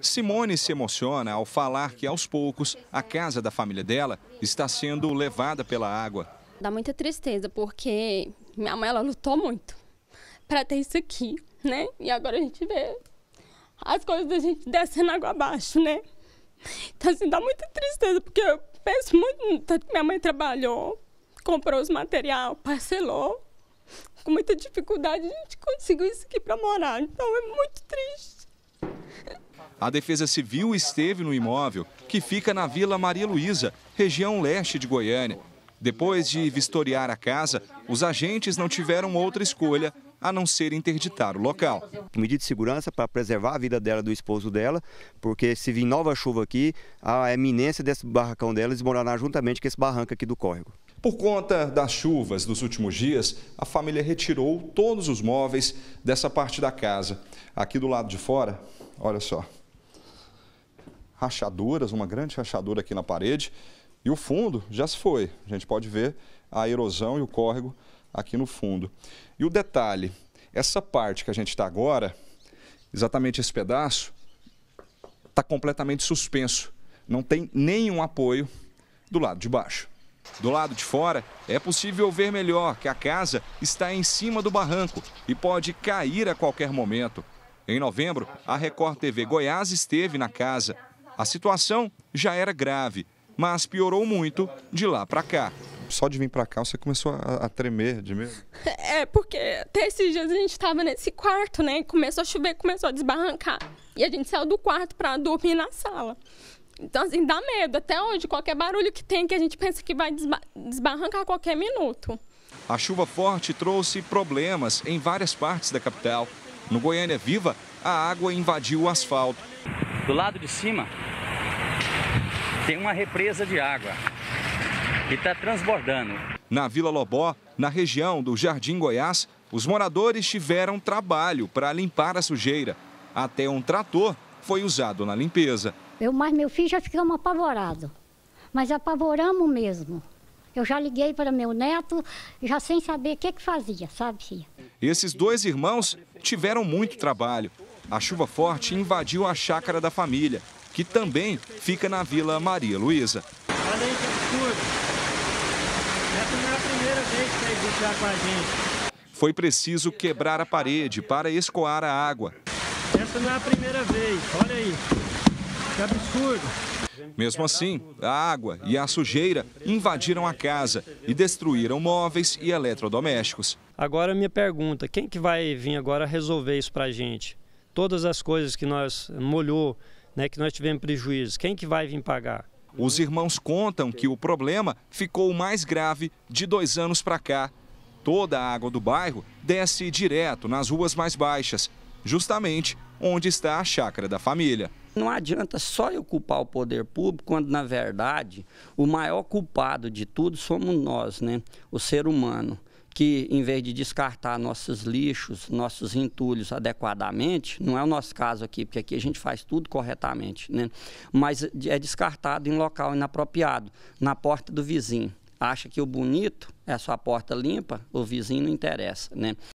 Simone se emociona ao falar que, aos poucos, a casa da família dela está sendo levada pela água. Dá muita tristeza, porque minha mãe ela lutou muito para ter isso aqui, né? E agora a gente vê as coisas da gente descendo água abaixo, né? Então, assim, dá muita tristeza, porque eu penso muito. tanto que Minha mãe trabalhou, comprou os material, parcelou. Com muita dificuldade, a gente conseguiu isso aqui para morar. Então, é muito triste. A Defesa Civil esteve no imóvel, que fica na Vila Maria Luísa, região leste de Goiânia. Depois de vistoriar a casa, os agentes não tiveram outra escolha a não ser interditar o local. Medida de segurança para preservar a vida dela do esposo dela, porque se vir nova chuva aqui, a eminência desse barracão dela desmoronar juntamente com esse barranco aqui do córrego. Por conta das chuvas dos últimos dias, a família retirou todos os móveis dessa parte da casa. Aqui do lado de fora, olha só, rachaduras, uma grande rachadura aqui na parede. E o fundo já se foi. A gente pode ver a erosão e o córrego aqui no fundo. E o detalhe, essa parte que a gente está agora, exatamente esse pedaço, está completamente suspenso. Não tem nenhum apoio do lado de baixo. Do lado de fora, é possível ver melhor que a casa está em cima do barranco e pode cair a qualquer momento. Em novembro, a Record TV Goiás esteve na casa a situação já era grave, mas piorou muito de lá para cá. Só de vir para cá você começou a, a, tremer de medo? É, porque até esses dias a gente estava nesse quarto, né? Começou a chover, começou a desbarrancar. E a gente saiu do quarto para dormir na sala. Então, assim, dá medo. Até hoje, qualquer barulho que tem que a gente pensa que vai desba desbarrancar a qualquer minuto. A chuva forte trouxe problemas em várias partes da capital. No Goiânia Viva, a água invadiu o asfalto. Do lado de cima, tem uma represa de água que está transbordando. Na Vila Lobó, na região do Jardim Goiás, os moradores tiveram trabalho para limpar a sujeira. Até um trator foi usado na limpeza. Eu mais meu filho já ficamos apavorados, mas apavoramos mesmo. Eu já liguei para meu neto, já sem saber o que, que fazia, sabe, Esses dois irmãos tiveram muito trabalho. A chuva forte invadiu a chácara da família que também fica na Vila Maria Luísa. Olha aí que absurdo. Essa não é a primeira vez que vai lutar com a gente. Foi preciso quebrar a parede para escoar a água. Essa não é a primeira vez, olha aí. Que absurdo. Mesmo assim, a água e a sujeira invadiram a casa e destruíram móveis e eletrodomésticos. Agora minha pergunta, quem que vai vir agora resolver isso para a gente? Todas as coisas que nós molhou, né, que nós tivemos prejuízo, quem que vai vir pagar? Os irmãos contam que o problema ficou mais grave de dois anos para cá. Toda a água do bairro desce direto nas ruas mais baixas, justamente onde está a chácara da família. Não adianta só eu culpar o poder público, quando na verdade o maior culpado de tudo somos nós, né? o ser humano que, em vez de descartar nossos lixos, nossos entulhos adequadamente, não é o nosso caso aqui, porque aqui a gente faz tudo corretamente, né? mas é descartado em local inapropriado, na porta do vizinho. Acha que o bonito é a sua porta limpa, o vizinho não interessa. Né?